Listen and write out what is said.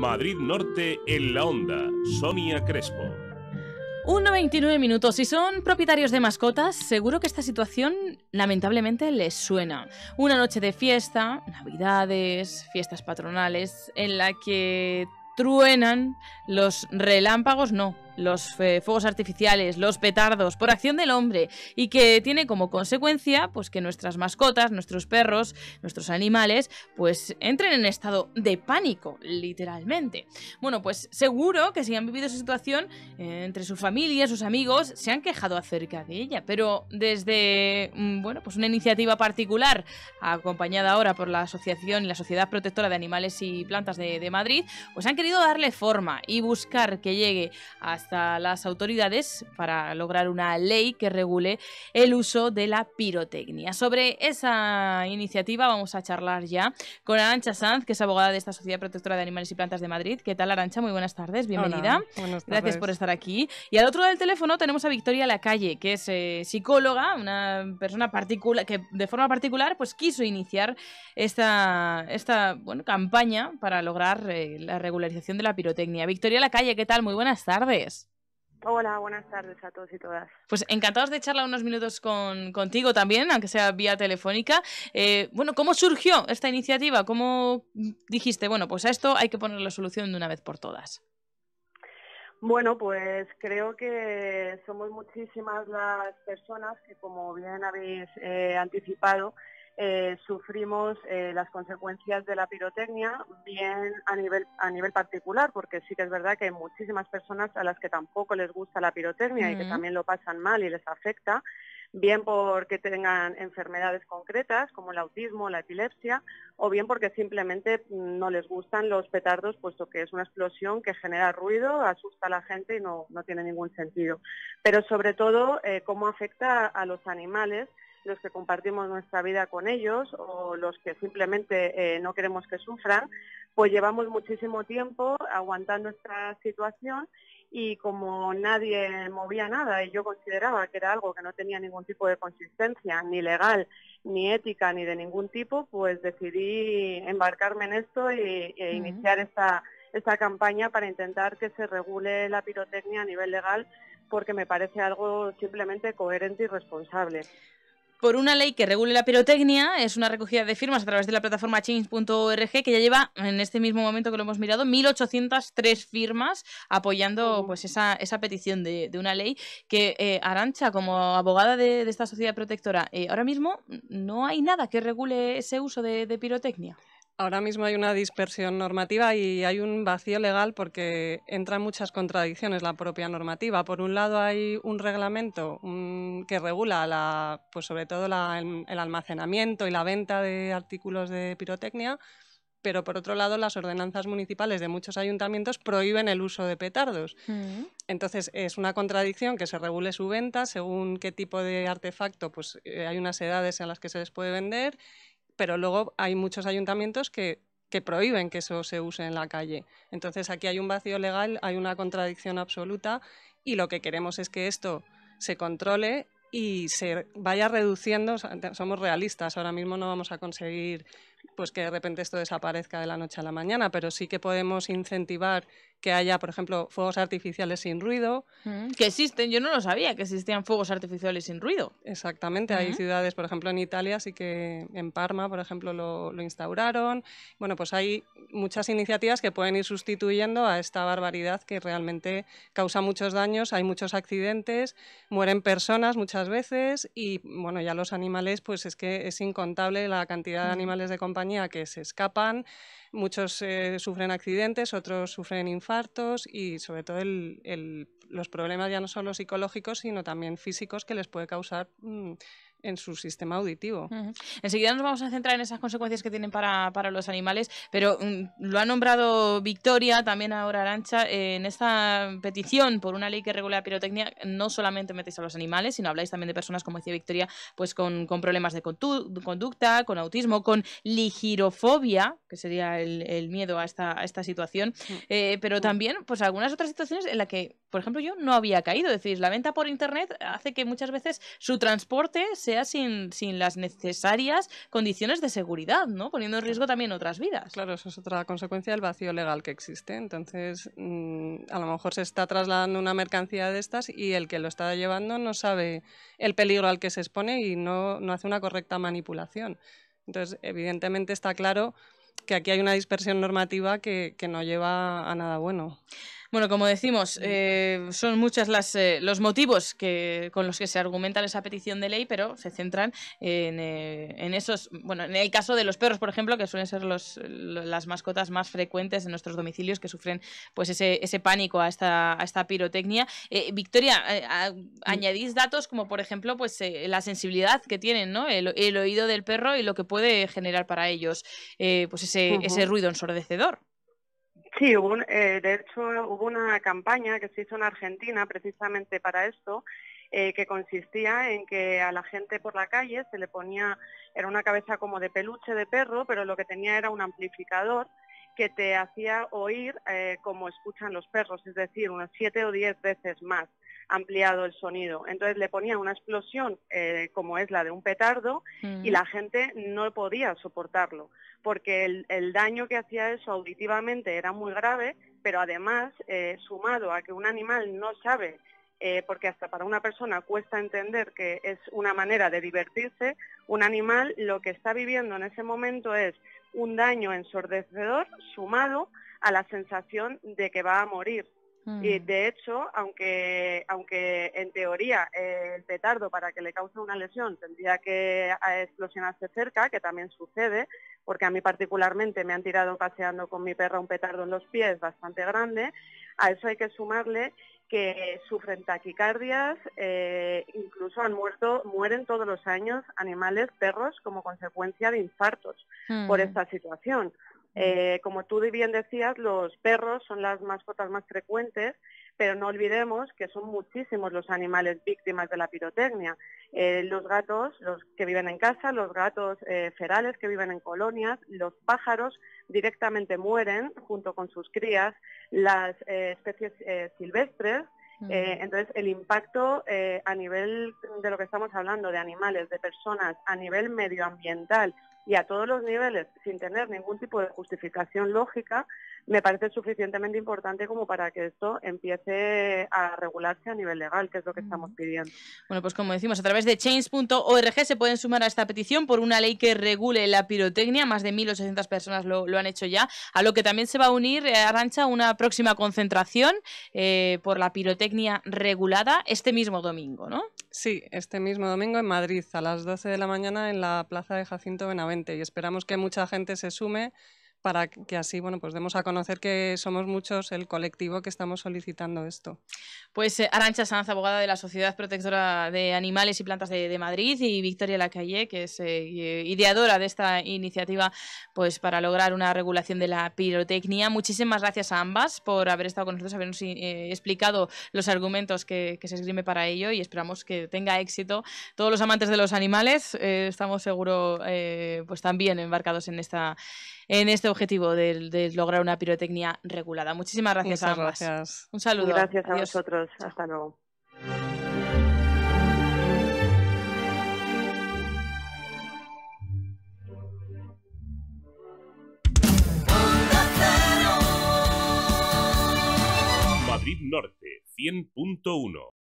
Madrid Norte en la Onda, Sonia Crespo. 1.29 minutos. Si son propietarios de mascotas, seguro que esta situación lamentablemente les suena. Una noche de fiesta, navidades, fiestas patronales, en la que truenan los relámpagos, no, los eh, fuegos artificiales, los petardos, por acción del hombre, y que tiene como consecuencia pues, que nuestras mascotas, nuestros perros, nuestros animales, pues entren en estado de pánico, literalmente. Bueno, pues seguro que si han vivido esa situación, eh, entre su familia, sus amigos, se han quejado acerca de ella, pero desde, mm, bueno, pues una iniciativa particular, acompañada ahora por la Asociación y la Sociedad Protectora de Animales y Plantas de, Madrid, pues han querido darle forma y buscar que llegue a las autoridades para lograr una ley que regule el uso de la pirotecnia. Sobre esa iniciativa vamos a charlar ya con Arancha Sanz, que es abogada de esta Sociedad Protectora de Animales y Plantas de Madrid. ¿Qué tal, Arancha? Muy buenas tardes, bienvenida. Gracias por estar aquí. Y al otro del teléfono tenemos a Victoria Lacalle, que es eh, psicóloga, una persona particular que de forma particular pues quiso iniciar esta, esta campaña para lograr eh, la regularización de la pirotecnia. Victoria Lacalle, ¿qué tal? Muy buenas tardes. Hola, buenas tardes a todos y todas. Pues encantados de charlar unos minutos contigo también, aunque sea vía telefónica. Eh, bueno, ¿cómo surgió esta iniciativa? ¿Cómo dijiste, bueno, pues a esto hay que poner la solución de una vez por todas? Bueno, pues creo que somos muchísimas las personas que, como bien habéis eh, anticipado, eh, sufrimos eh, las consecuencias de la pirotecnia, bien a nivel, particular, porque sí que es verdad que hay muchísimas personas a las que tampoco les gusta la pirotecnia y que también lo pasan mal y les afecta, bien porque tengan enfermedades concretas como el autismo, la epilepsia, o bien porque simplemente no les gustan los petardos, puesto que es una explosión que genera ruido, asusta a la gente y no, tiene ningún sentido. Pero sobre todo, eh, cómo afecta a los animales los que compartimos nuestra vida con ellos o los que simplemente eh, no queremos que sufran, pues llevamos muchísimo tiempo aguantando esta situación y como nadie movía nada y yo consideraba que era algo que no tenía ningún tipo de consistencia, ni legal, ni ética, ni de ningún tipo, pues decidí embarcarme en esto e, iniciar esta campaña para intentar que se regule la pirotecnia a nivel legal porque me parece algo simplemente coherente y responsable por una ley que regule la pirotecnia. Es una recogida de firmas a través de la plataforma change.org que ya lleva, en este mismo momento que lo hemos mirado, 1.803 firmas apoyando pues esa, esa petición de, una ley que eh, Arancha, como abogada de, esta sociedad protectora, eh, ahora mismo no hay nada que regule ese uso de pirotecnia ahora mismo hay una dispersión normativa y hay un vacío legal porque entran muchas contradicciones la propia normativa. Por un lado hay un reglamento mm, que regula la, pues sobre todo el, almacenamiento y la venta de artículos de pirotecnia, pero por otro lado las ordenanzas municipales de muchos ayuntamientos prohíben el uso de petardos. Mm. Entonces es una contradicción que se regule su venta según qué tipo de artefacto, pues eh, hay unas edades en las que se les puede vender pero luego hay muchos ayuntamientos que, que prohíben que eso se use en la calle. Entonces aquí hay un vacío legal, hay una contradicción absoluta y lo que queremos es que esto se controle y se vaya reduciendo, somos realistas, ahora mismo no vamos a conseguir pues que de repente esto desaparezca de la noche a la mañana, pero sí que podemos incentivar que haya, por ejemplo, fuegos artificiales sin ruido. Mm, que existen, yo no lo sabía que existían fuegos artificiales sin ruido. Exactamente, hay ciudades, por ejemplo, en Italia, sí que en Parma, por ejemplo, lo, lo, instauraron. Bueno, pues hay muchas iniciativas que pueden ir sustituyendo a esta barbaridad que realmente causa muchos daños, hay muchos accidentes, mueren personas muchas veces y, bueno, ya los animales, pues es que es incontable la cantidad de animales de compañía que se escapan, muchos eh, sufren accidentes, otros sufren y sobre todo los problemas ya no solo psicológicos, sino también físicos que les puede causar mm, en su sistema auditivo. Enseguida nos vamos a centrar en esas consecuencias que tienen para, los animales, pero mm, lo ha nombrado Victoria, también ahora Arancha, eh, en esta petición por una ley que regula la pirotecnia, no solamente metéis a los animales, sino habláis también de personas, como decía Victoria, pues con problemas de conducta, con autismo, con ligirofobia, que sería el, miedo a esta, esta situación, eh, pero también pues algunas otras situaciones en las que, por ejemplo, yo no había caído. Es decir, la venta por Internet hace que muchas veces su transporte sea sin, sin las necesarias condiciones de seguridad, ¿no? Poniendo en riesgo también otras vidas. Claro, eso es otra consecuencia del vacío legal que existe. Entonces, mm, a lo mejor se está trasladando una mercancía de estas y el que lo está llevando no sabe el peligro al que se expone y no, no hace una correcta manipulación. Entonces, evidentemente está claro que aquí hay una dispersión normativa que, que no lleva a nada bueno. Bueno, como decimos, eh, son muchos eh, los motivos con los que se argumenta esa petición de ley, pero se centran eh, en, esos, bueno, en el caso de los perros, por ejemplo, que suelen ser los, las mascotas más frecuentes en nuestros domicilios que sufren pues ese, ese pánico a esta, a esta pirotecnia. Eh, Victoria, mm. añadís datos como, por ejemplo, pues la sensibilidad que tienen, ¿no? El, oído del perro y lo que puede generar para ellos pues ese, ese ruido ensordecedor. Sí, eh, de hecho hubo una campaña que se hizo en Argentina precisamente para esto, eh, que consistía en que a la gente por la calle se le ponía, era una cabeza como de peluche de perro, pero lo que tenía era un amplificador que te hacía oír eh, como escuchan los perros, es decir, unas siete o diez veces más ampliado el sonido. Entonces le ponía una explosión eh, como es la de un petardo y mm. la gente no podía soportarlo porque el, daño que hacía eso auditivamente era muy grave, pero además, eh, sumado a que un animal no sabe, eh, porque hasta para una persona cuesta entender que es una manera de divertirse, un animal lo que está viviendo en ese momento es un daño ensordecedor sumado a la sensación de que va a morir. Mm. Y de hecho, aunque, en teoría eh, el petardo para que le cause una lesión tendría que eh, explosionarse cerca, que también sucede, porque a mí particularmente me han tirado paseando con mi perra un petardo en los pies bastante grande, a eso hay que sumarle que sufren taquicardias, eh, incluso han muerto, mueren todos los años animales, perros, como consecuencia de infartos por mm. esta situación. Eh, como tú bien decías, los perros son las mascotas más frecuentes, pero no olvidemos que son muchísimos los animales víctimas de la pirotecnia. Eh, los gatos, los que viven en casa, los gatos eh, ferales que viven en colonias, los pájaros directamente mueren junto con sus crías, las especies silvestres. entonces, el impacto a nivel de lo que estamos hablando, de animales, de personas, a nivel medioambiental, y a todos los niveles, sin tener ningún tipo de justificación lógica, me parece suficientemente importante como para que esto empiece a regularse a nivel legal, que es lo que estamos pidiendo. Bueno, pues como decimos, a través de change.org se pueden sumar a esta petición por una ley que regule la pirotecnia. Más de 1.800 personas lo, han hecho ya, a lo que también se va a unir, a eh, Arancha, una próxima concentración eh, por la pirotecnia regulada este mismo domingo, ¿no? Sí, este mismo domingo en Madrid, a las 12 de la mañana en la Plaza de Jacinto Benavente. Y esperamos que mucha gente se sume para que así bueno pues demos a conocer que somos muchos el colectivo que estamos solicitando esto. Pues eh, Arancha Sanz, abogada de la Sociedad Protectora de Animales y Plantas de, Madrid y Victoria Lacalle, que es eh, ideadora de esta iniciativa pues para lograr una regulación de la pirotecnia. Muchísimas gracias a ambas por haber estado con nosotros, habernos eh, explicado los argumentos que, que, se esgrime para ello y esperamos que tenga éxito. Todos los amantes de los animales estamos seguro pues también embarcados en esta en este objetivo de, lograr una pirotecnia regulada. Muchísimas gracias a ambas. Un saludo. Gracias a vosotros. Hasta luego. Madrid Norte 100.1